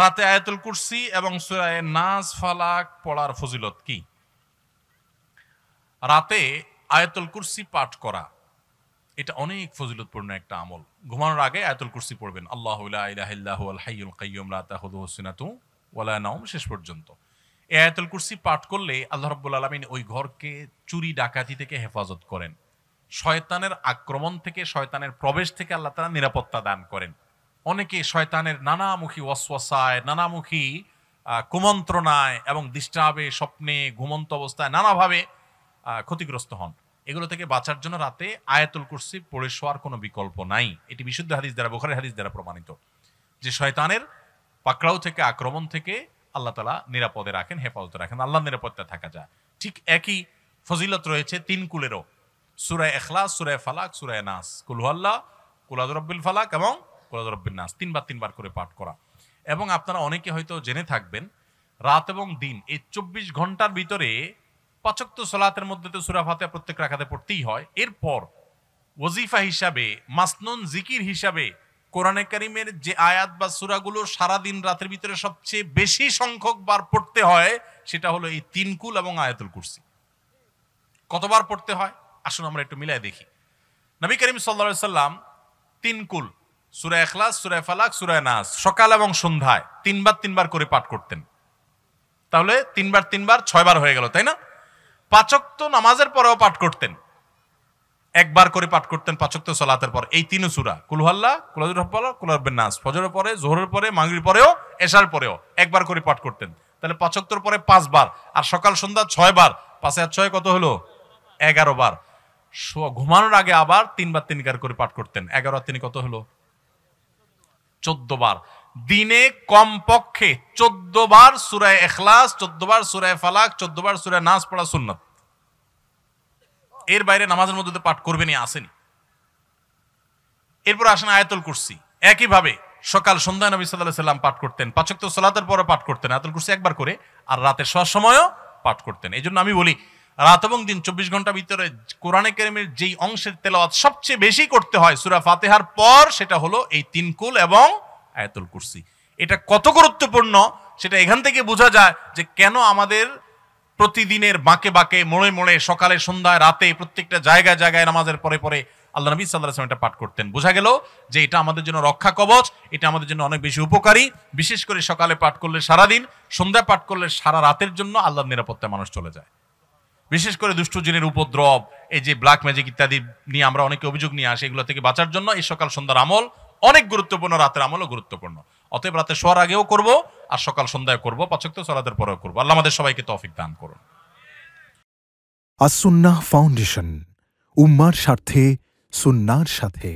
রাতে আয়াতুল কুরসি এবং সুরায় নাজ ফালাক পড়ার ফজিলত কি রাতে আয়াতুল কুরসি পাঠ করা এটা অনেক ফজিলতপূর্ণ একটা আমল ঘুমানোর আগে আয়াতুল কুরসি পড়বেন আল্লাহ আল্লাহুল কাইয়ুম শেষ পর্যন্ত এই আয়তুল কুরসি পাঠ করলে আল্লাহ রব্বুল আলমিন ওই ঘরকে চুরি ডাকাতি থেকে হেফাজত করেন শয়তানের আক্রমণ থেকে শয়তানের প্রবেশ থেকে আল্লাহ তারা নিরাপত্তা দান করেন অনেকে শয়তানের নানামুখী ওয়াসওয়াসায় নানামুখী কুমন্ত্রণায় এবং ডিস্টার্বে স্বপ্নে ঘুমন্ত অবস্থায় নানাভাবে ক্ষতিগ্রস্ত হন এগুলো থেকে বাঁচার জন্য রাতে আয়াতুল কুরসি পড়ে শোয়ার কোনো বিকল্প নাই এটি বিশুদ্ধ হাদিস দ্বারা বোখারের হাদিস দ্বারা প্রমাণিত যে শয়তানের পাকড়াও থেকে আক্রমণ থেকে আল্লাহ তালা নিরাপদে রাখেন হেফাজতে রাখেন আল্লাহ নিরাপত্তা থাকা যায় ঠিক একই ফজিলত রয়েছে তিন কুলেরও সুরায় এখলাস সুরায় ফালাক সুরায় নাস কুলহাল্লা কুলাদ ফালাক এবং কোরআন রব্বিন নাস তিনবার তিনবার করে পাঠ করা এবং আপনারা অনেকে হয়তো জেনে থাকবেন রাত এবং দিন এই চব্বিশ ঘন্টার ভিতরে পাচক্ত সলাতের মধ্যে তো সুরা ফাতে প্রত্যেক রাখাতে পড়তেই হয় এরপর ওজিফা হিসাবে মাসনুন জিকির হিসাবে কোরআনে করিমের যে আয়াত বা সুরাগুলো সারাদিন রাতের ভিতরে সবচেয়ে বেশি সংখ্যক বার পড়তে হয় সেটা হলো এই তিনকুল এবং আয়াতুল কুরসি কতবার পড়তে হয় আসুন আমরা একটু মিলাই দেখি নবী করিম সাল্লা সাল্লাম তিনকুল সুরা এখলাস সুরা ফালাক সুরায় নাস সকাল এবং সন্ধ্যায় তিনবার তিনবার করে পাঠ করতেন তাহলে তিনবার তিনবার ছয়বার হয়ে গেল তাই না পাচক তো নামাজের পরেও পাঠ করতেন একবার করে পাঠ করতেন পাচক তো সলাতের পর এই তিনও সুরা কুলহাল্লা কুলাজুর হব্বাল কুলারবেন নাস ফজরের পরে জোহরের পরে মাগরির পরেও এশার পরেও একবার করে পাঠ করতেন তাহলে পাচকর পরে পাঁচবার আর সকাল সন্ধ্যা ছয়বার পাঁচে আর ছয় কত হলো এগারো বার ঘুমানোর আগে আবার তিনবার তিনকার করে পাঠ করতেন এগারো আর তিনি কত হলো চোদ্দ বার দিনে কমপক্ষে চোদ্দ বার সুরায় এখলাস চোদ্দ বার সুরায় ফালাক চোদ্দ বার সুরায় নাচ পড়া সুন্নত এর বাইরে নামাজের মধ্যে পাঠ করবেনি আসেনি এরপর আসেন আয়াতুল কুরসি একইভাবে সকাল সন্ধ্যা নবী সাল্লাহ সাল্লাম পাঠ করতেন পাচক তো সালাতের পরে পাঠ করতেন আয়াতুল কুরসি একবার করে আর রাতের শোয়ার সময়ও পাঠ করতেন এই আমি বলি রাত এবং দিন চব্বিশ ঘন্টা ভিতরে কোরআনে কেরিমের যেই অংশের তেলাওয়াত সবচেয়ে বেশি করতে হয় সুরা ফাতেহার পর সেটা হলো এই তিনকুল এবং আয়াতুল কুরসি এটা কত গুরুত্বপূর্ণ সেটা এখান থেকে বোঝা যায় যে কেন আমাদের প্রতিদিনের বাঁকে বাঁকে মোড়ে মোড়ে সকালে সন্ধ্যায় রাতে প্রত্যেকটা জায়গায় জায়গায় নামাজের পরে পরে আল্লাহ নবী সাল্লাহ এটা পাঠ করতেন বোঝা গেল যে এটা আমাদের জন্য রক্ষা কবচ এটা আমাদের জন্য অনেক বেশি উপকারী বিশেষ করে সকালে পাঠ করলে সারাদিন সন্ধ্যায় পাঠ করলে সারা রাতের জন্য আল্লাহর নিরাপত্তায় মানুষ চলে যায় বিশেষ করে দুষ্টজনের উপদ্রব এই যে ব্ল্যাক ম্যাজিক ইত্যাদি নিয়ে আমরা অনেকে অভিযোগ নিয়ে আসি এগুলো থেকে বাঁচার জন্য এই সকাল সন্ধ্যার আমল অনেক গুরুত্বপূর্ণ রাতের আমলও গুরুত্বপূর্ণ অতএব রাতে শোয়ার আগেও করব আর সকাল সন্ধ্যায় করব পাচক সরাদের পরেও করবো আল্লাহ আমাদের সবাইকে তফিক দান করুন আসুন্না ফাউন্ডেশন উম্মার স্বার্থে সুন্নার সাথে